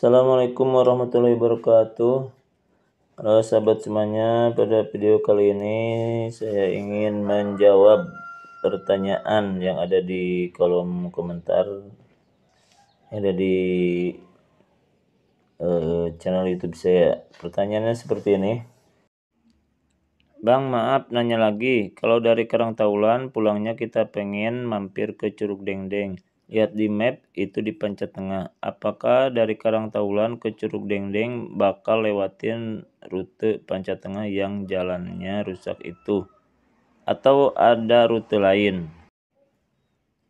Assalamualaikum warahmatullahi wabarakatuh Halo sahabat semuanya pada video kali ini saya ingin menjawab pertanyaan yang ada di kolom komentar yang ada di uh, channel youtube saya pertanyaannya seperti ini Bang maaf nanya lagi kalau dari Taulan pulangnya kita pengen mampir ke Curug Dengdeng -Deng. Lihat di map itu di pencet tengah. Apakah dari Karang Taulan ke Curug Dengdeng bakal lewatin rute pencet tengah yang jalannya rusak itu? Atau ada rute lain?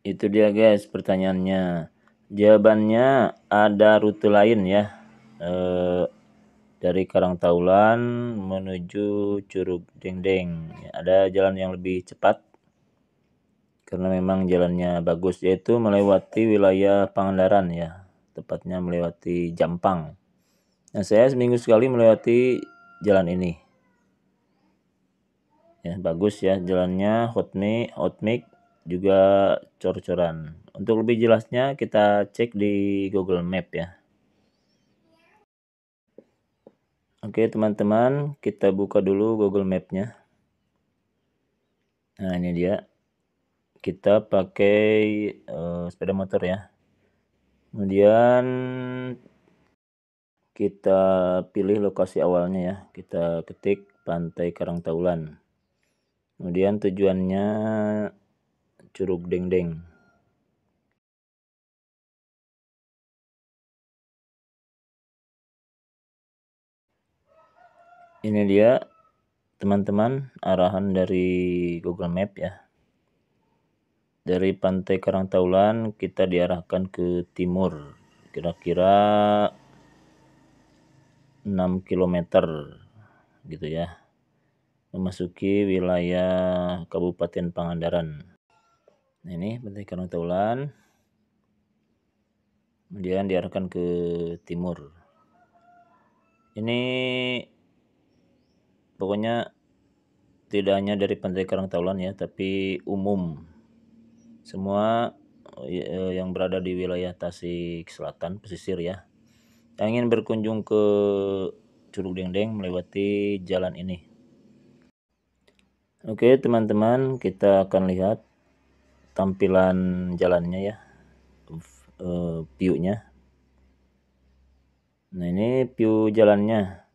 Itu dia guys pertanyaannya. Jawabannya ada rute lain ya. E, dari Karang Taulan menuju Curug Dengdeng. Ada jalan yang lebih cepat karena memang jalannya bagus yaitu melewati wilayah Pangandaran ya tepatnya melewati Jampang nah saya seminggu sekali melewati jalan ini ya bagus ya jalannya hotmi hotmik juga cor-coran untuk lebih jelasnya kita cek di Google Map ya Oke teman-teman kita buka dulu Google Mapnya nah ini dia kita pakai uh, sepeda motor ya kemudian kita pilih lokasi awalnya ya kita ketik pantai Karang Taulan kemudian tujuannya Curug Dengdeng ini dia teman-teman arahan dari Google Map ya dari pantai Karang Taulan kita diarahkan ke timur kira-kira 6 km gitu ya. Memasuki wilayah Kabupaten Pangandaran. Nah, ini pantai Karang Taulan, Kemudian diarahkan ke timur. Ini pokoknya tidak hanya dari pantai Karang Taulan ya, tapi umum semua e, yang berada di wilayah Tasik Selatan pesisir ya yang ingin berkunjung ke Curug Dengdeng melewati jalan ini Oke teman-teman kita akan lihat tampilan jalannya ya e, view-nya nah ini view jalannya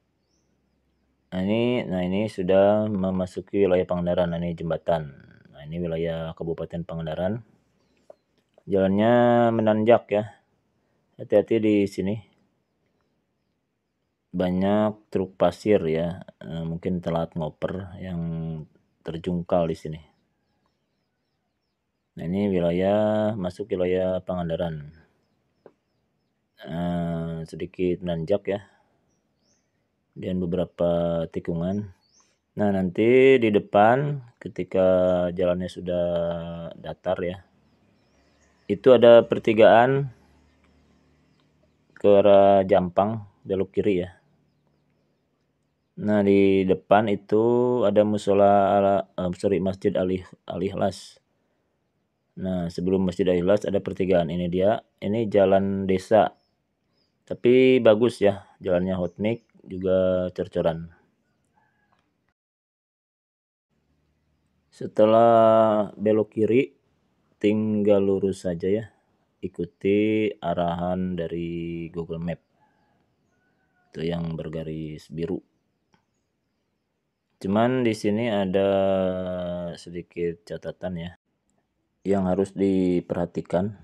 nah ini nah ini sudah memasuki wilayah Pangandaran nah, ini jembatan ini wilayah Kabupaten Pangandaran. Jalannya menanjak ya. Hati-hati di sini. Banyak truk pasir ya. Eh, mungkin telat ngoper yang terjungkal di sini. Nah, ini wilayah masuk wilayah Pangandaran. Uh, sedikit menanjak ya. Dan beberapa tikungan. Nah, nanti di depan ketika jalannya sudah datar ya. Itu ada pertigaan ke arah Jampang, belok kiri ya. Nah, di depan itu ada musola ala, uh, sorry Masjid Las. alihlas Nah, sebelum Masjid alihlas Las ada pertigaan ini dia. Ini jalan desa. Tapi bagus ya, jalannya hotmik juga cercoran. Setelah belok kiri, tinggal lurus saja ya. Ikuti arahan dari Google Map. Itu yang bergaris biru. Cuman di sini ada sedikit catatan ya yang harus diperhatikan.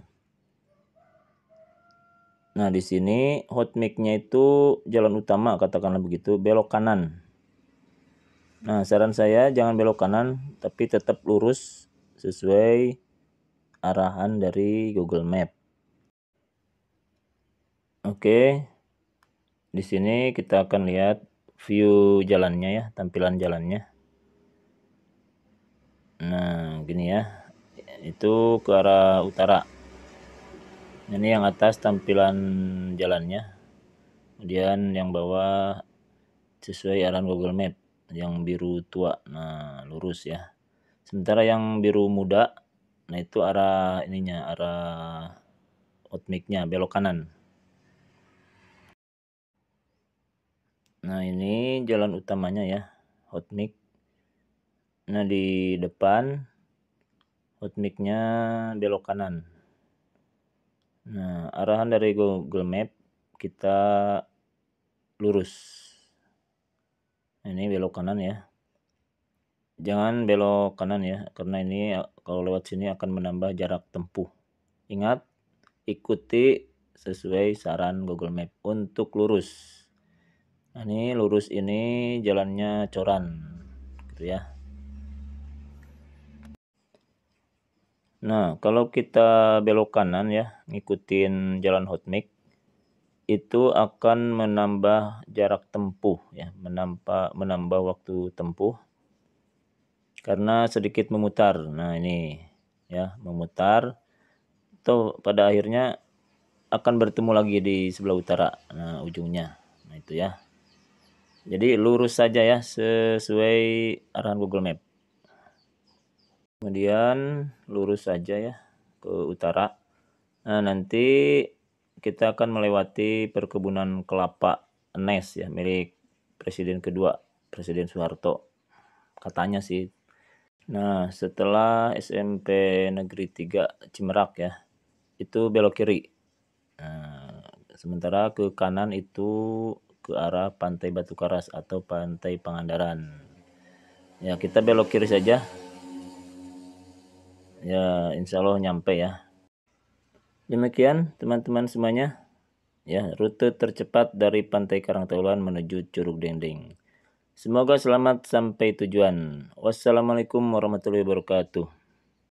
Nah, di sini hot mic-nya itu jalan utama katakanlah begitu, belok kanan. Nah, saran saya jangan belok kanan, tapi tetap lurus sesuai arahan dari Google Map. Oke. Di sini kita akan lihat view jalannya ya, tampilan jalannya. Nah, gini ya. Itu ke arah utara. Ini yang atas tampilan jalannya. Kemudian yang bawah sesuai arahan Google Map yang biru tua nah lurus ya sementara yang biru muda nah itu arah ininya arah outmiknya belok kanan nah ini jalan utamanya ya outmic nah di depan outmiknya belok kanan nah arahan dari Google Map kita lurus ini belok kanan ya jangan belok kanan ya karena ini kalau lewat sini akan menambah jarak tempuh ingat ikuti sesuai saran Google Map untuk lurus nah, ini lurus ini jalannya coran gitu ya nah kalau kita belok kanan ya ngikutin jalan hotmix itu akan menambah jarak tempuh ya, menambah menambah waktu tempuh karena sedikit memutar. Nah, ini ya, memutar atau pada akhirnya akan bertemu lagi di sebelah utara. Nah, ujungnya. Nah, itu ya. Jadi lurus saja ya sesuai arahan Google Map. Kemudian lurus saja ya ke utara. Nah, nanti kita akan melewati perkebunan kelapa Nes ya milik presiden kedua Presiden Soeharto katanya sih nah setelah SMP Negeri 3 Cimerak ya itu belok kiri nah, sementara ke kanan itu ke arah Pantai Batu Karas atau Pantai Pangandaran ya kita belok kiri saja ya insya Allah nyampe ya Demikian teman-teman semuanya. Ya, rute tercepat dari Pantai Karangtaulan menuju Curug Dendeng. Semoga selamat sampai tujuan. Wassalamualaikum warahmatullahi wabarakatuh.